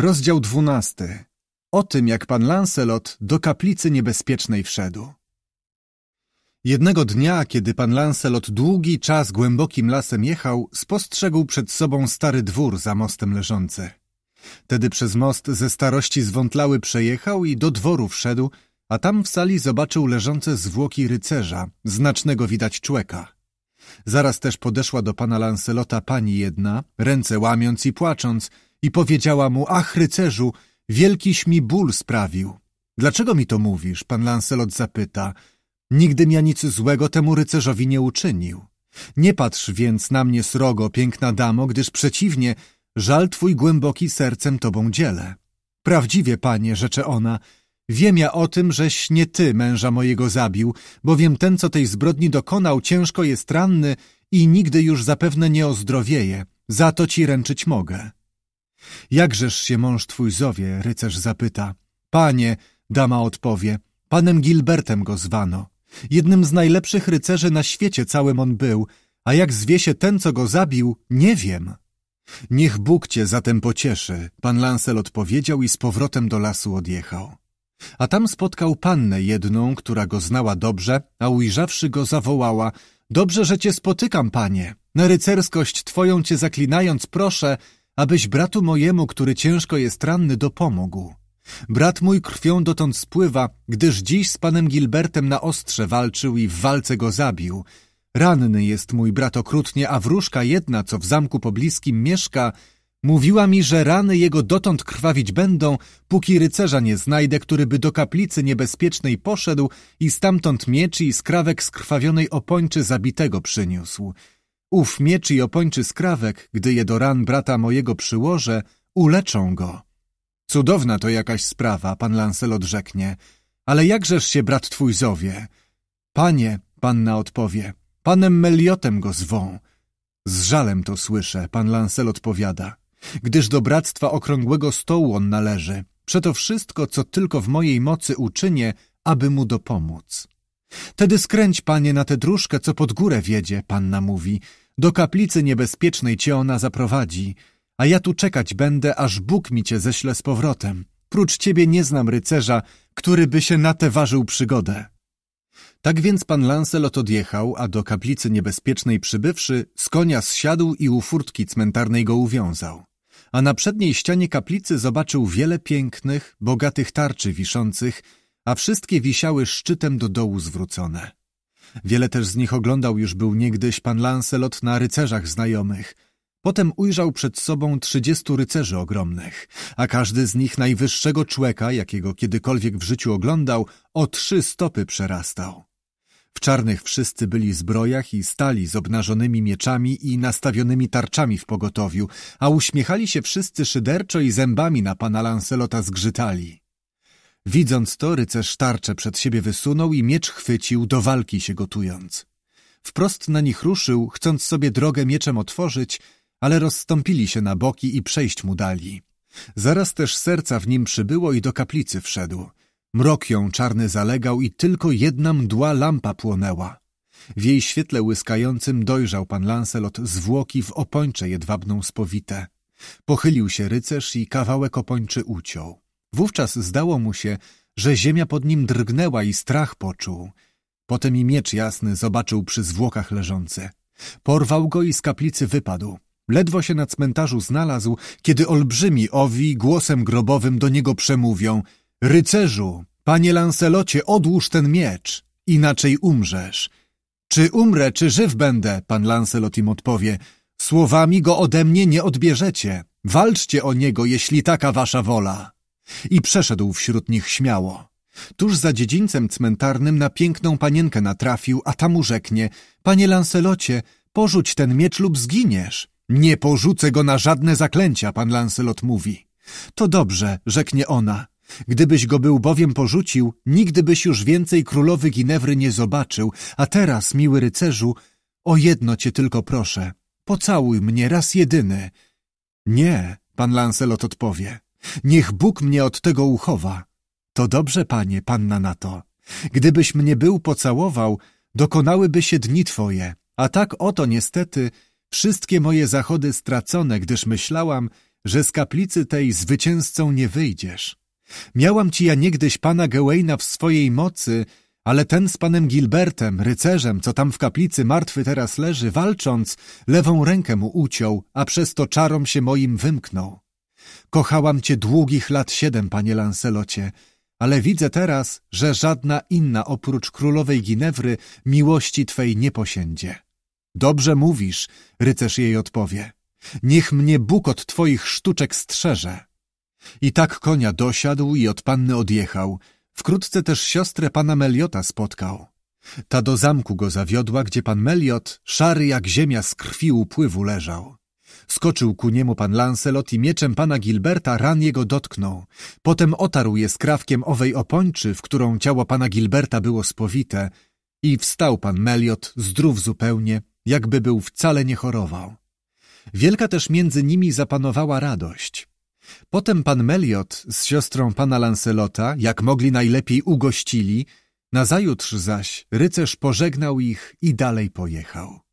Rozdział dwunasty. O tym, jak pan Lancelot do kaplicy niebezpiecznej wszedł. Jednego dnia, kiedy pan Lancelot długi czas głębokim lasem jechał, spostrzegł przed sobą stary dwór za mostem leżący. Tedy przez most ze starości zwątlały przejechał i do dworu wszedł, a tam w sali zobaczył leżące zwłoki rycerza, znacznego widać człeka. Zaraz też podeszła do pana Lancelota pani jedna, ręce łamiąc i płacząc – i powiedziała mu, ach rycerzu, wielkiś mi ból sprawił. Dlaczego mi to mówisz? Pan Lancelot zapyta. Nigdym ja nic złego temu rycerzowi nie uczynił. Nie patrz więc na mnie srogo, piękna damo, gdyż przeciwnie, żal twój głęboki sercem tobą dzielę. Prawdziwie, panie, rzecze ona, wiem ja o tym, żeś nie ty męża mojego zabił, bowiem ten, co tej zbrodni dokonał, ciężko jest ranny i nigdy już zapewne nie ozdrowieje. Za to ci ręczyć mogę. Jakżeż się mąż twój zowie? Rycerz zapyta. Panie, dama odpowie. Panem Gilbertem go zwano. Jednym z najlepszych rycerzy na świecie całym on był, a jak zwie się ten, co go zabił, nie wiem. Niech Bóg cię zatem pocieszy, pan Lancel odpowiedział i z powrotem do lasu odjechał. A tam spotkał pannę jedną, która go znała dobrze, a ujrzawszy go zawołała – Dobrze, że cię spotykam, panie. Na rycerskość twoją cię zaklinając proszę – abyś bratu mojemu, który ciężko jest ranny, dopomógł. Brat mój krwią dotąd spływa, gdyż dziś z panem Gilbertem na ostrze walczył i w walce go zabił. Ranny jest mój brat okrutnie, a wróżka jedna, co w zamku pobliskim mieszka, mówiła mi, że rany jego dotąd krwawić będą, póki rycerza nie znajdę, który by do kaplicy niebezpiecznej poszedł i stamtąd mieczy i skrawek skrwawionej opończy zabitego przyniósł. Ów mieczy i opończy skrawek, gdy je do ran brata mojego przyłożę, uleczą go. Cudowna to jakaś sprawa, pan Lancelot rzeknie. Ale jakżeż się brat twój zowie? Panie, panna odpowie, panem Meliotem go zwą. Z żalem to słyszę, pan Lancelot powiada, gdyż do bractwa okrągłego stołu on należy. Przeto wszystko, co tylko w mojej mocy uczynię, aby mu dopomóc. Tedy skręć, panie, na tę dróżkę, co pod górę wiedzie, panna mówi. Do kaplicy niebezpiecznej cię ona zaprowadzi, a ja tu czekać będę, aż Bóg mi cię ześle z powrotem. Prócz ciebie nie znam rycerza, który by się na tę ważył przygodę. Tak więc pan Lancelot odjechał, a do kaplicy niebezpiecznej przybywszy, z konia zsiadł i u furtki cmentarnej go uwiązał. A na przedniej ścianie kaplicy zobaczył wiele pięknych, bogatych tarczy wiszących, a wszystkie wisiały szczytem do dołu zwrócone. Wiele też z nich oglądał już był niegdyś pan Lancelot na rycerzach znajomych. Potem ujrzał przed sobą trzydziestu rycerzy ogromnych, a każdy z nich najwyższego człeka, jakiego kiedykolwiek w życiu oglądał, o trzy stopy przerastał. W czarnych wszyscy byli zbrojach i stali z obnażonymi mieczami i nastawionymi tarczami w pogotowiu, a uśmiechali się wszyscy szyderczo i zębami na pana Lancelota zgrzytali. Widząc to, rycerz tarczę przed siebie wysunął i miecz chwycił, do walki się gotując. Wprost na nich ruszył, chcąc sobie drogę mieczem otworzyć, ale rozstąpili się na boki i przejść mu dali. Zaraz też serca w nim przybyło i do kaplicy wszedł. Mrok ją czarny zalegał i tylko jedna mdła lampa płonęła. W jej świetle łyskającym dojrzał pan Lancelot zwłoki w opończe jedwabną spowite. Pochylił się rycerz i kawałek opończy uciął. Wówczas zdało mu się, że ziemia pod nim drgnęła i strach poczuł. Potem i miecz jasny zobaczył przy zwłokach leżący. Porwał go i z kaplicy wypadł. Ledwo się na cmentarzu znalazł, kiedy olbrzymi owi głosem grobowym do niego przemówią Rycerzu, panie Lancelocie, odłóż ten miecz, inaczej umrzesz. Czy umrę, czy żyw będę, pan Lancelot im odpowie. Słowami go ode mnie nie odbierzecie. Walczcie o niego, jeśli taka wasza wola. I przeszedł wśród nich śmiało. Tuż za dziedzińcem cmentarnym na piękną panienkę natrafił, a tam urzeknie – rzeknie – Panie Lancelocie, porzuć ten miecz lub zginiesz. Nie porzucę go na żadne zaklęcia, pan Lancelot mówi. To dobrze, rzeknie ona. Gdybyś go był bowiem porzucił, nigdy byś już więcej królowy Ginewry nie zobaczył, a teraz, miły rycerzu, o jedno cię tylko proszę, pocałuj mnie raz jedyny. Nie, pan Lancelot odpowie. Niech Bóg mnie od tego uchowa. To dobrze, panie, panna na to. Gdybyś mnie był pocałował, dokonałyby się dni twoje. A tak oto niestety wszystkie moje zachody stracone, gdyż myślałam, że z kaplicy tej zwycięzcą nie wyjdziesz. Miałam ci ja niegdyś pana Gewaina w swojej mocy, ale ten z panem Gilbertem, rycerzem, co tam w kaplicy martwy teraz leży, walcząc, lewą rękę mu uciął, a przez to czarom się moim wymknął. Kochałam cię długich lat siedem, panie Lancelocie, ale widzę teraz, że żadna inna oprócz królowej Ginewry miłości twej nie posiędzie. Dobrze mówisz, rycerz jej odpowie. Niech mnie Bóg od twoich sztuczek strzeże. I tak konia dosiadł i od panny odjechał. Wkrótce też siostrę pana Meliota spotkał. Ta do zamku go zawiodła, gdzie pan Meliot, szary jak ziemia z krwi upływu leżał. Skoczył ku niemu pan Lancelot i mieczem pana Gilberta ran jego dotknął. Potem otarł je skrawkiem owej opończy, w którą ciało pana Gilberta było spowite. I wstał pan Meliot, zdrów zupełnie, jakby był wcale nie chorował. Wielka też między nimi zapanowała radość. Potem pan Meliot z siostrą pana Lancelota, jak mogli najlepiej ugościli, nazajutrz zaś rycerz pożegnał ich i dalej pojechał.